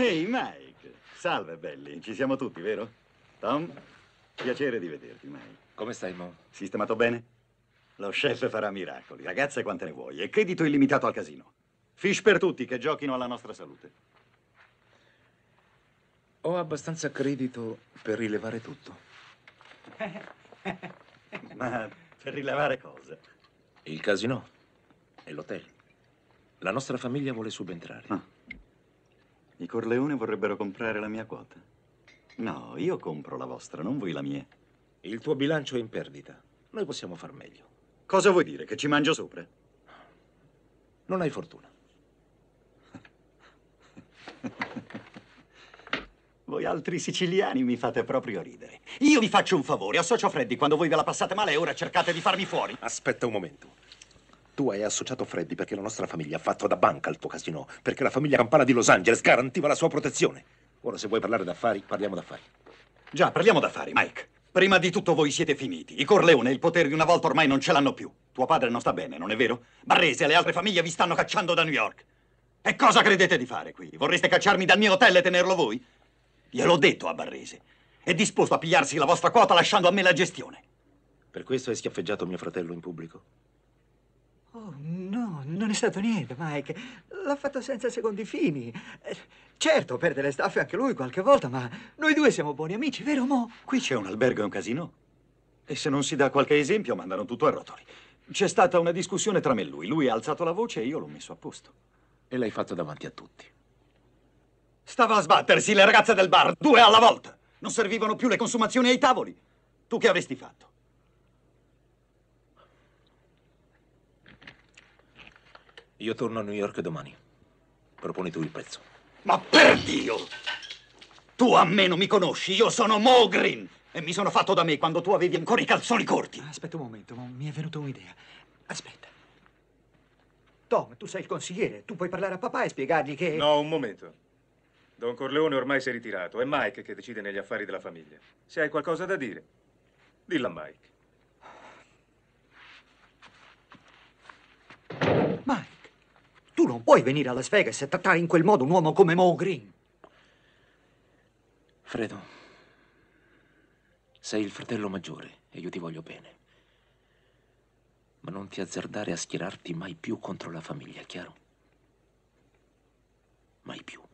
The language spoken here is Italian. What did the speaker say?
Ehi, hey Mike. Salve, belli. Ci siamo tutti, vero? Tom, piacere di vederti, Mike. Come stai, Mo? Sistemato bene? Lo chef farà miracoli. Ragazze, quante ne vuoi. E credito illimitato al casino. Fish per tutti che giochino alla nostra salute. Ho abbastanza credito per rilevare tutto. Ma per rilevare cosa? Il casino e l'hotel. La nostra famiglia vuole subentrare. Ah. I Corleone vorrebbero comprare la mia quota. No, io compro la vostra, non voi la mia. Il tuo bilancio è in perdita. Noi possiamo far meglio. Cosa vuoi dire? Che ci mangio sopra? Non hai fortuna. Voi altri siciliani mi fate proprio ridere. Io vi faccio un favore, associo Freddy, quando voi ve la passate male ora cercate di farmi fuori. Aspetta un momento. Tu hai associato Freddy perché la nostra famiglia ha fatto da banca al tuo casino, perché la famiglia campana di Los Angeles garantiva la sua protezione. Ora, se vuoi parlare d'affari, parliamo d'affari. Già, parliamo d'affari, Mike. Prima di tutto voi siete finiti. I Corleone e il potere di una volta ormai non ce l'hanno più. Tuo padre non sta bene, non è vero? Barrese e le altre famiglie vi stanno cacciando da New York. E cosa credete di fare qui? Vorreste cacciarmi dal mio hotel e tenerlo voi? Gliel'ho detto a Barrese. È disposto a pigliarsi la vostra quota lasciando a me la gestione. Per questo hai schiaffeggiato mio fratello in pubblico? non è stato niente, Mike. L'ha fatto senza secondi fini. Eh, certo, perde le staffe anche lui qualche volta, ma noi due siamo buoni amici, vero Mo? Qui c'è un albergo e un casino. E se non si dà qualche esempio, mandano tutto a rotoli. C'è stata una discussione tra me e lui. Lui ha alzato la voce e io l'ho messo a posto. E l'hai fatto davanti a tutti. Stava a sbattersi le ragazze del bar, due alla volta. Non servivano più le consumazioni ai tavoli. Tu che avresti fatto? Io torno a New York domani. Proponi tu il pezzo. Ma per Dio! Tu a me non mi conosci, io sono Mogrin! e mi sono fatto da me quando tu avevi ancora i calzoni corti. Ah, aspetta un momento, mi è venuta un'idea. Aspetta. Tom, tu sei il consigliere, tu puoi parlare a papà e spiegargli che... No, un momento. Don Corleone ormai si è ritirato, è Mike che decide negli affari della famiglia. Se hai qualcosa da dire, dillo a Mike. non puoi venire a Las Vegas e trattare in quel modo un uomo come Mo Green. Fredo, sei il fratello maggiore e io ti voglio bene. Ma non ti azzardare a schierarti mai più contro la famiglia, chiaro? Mai più.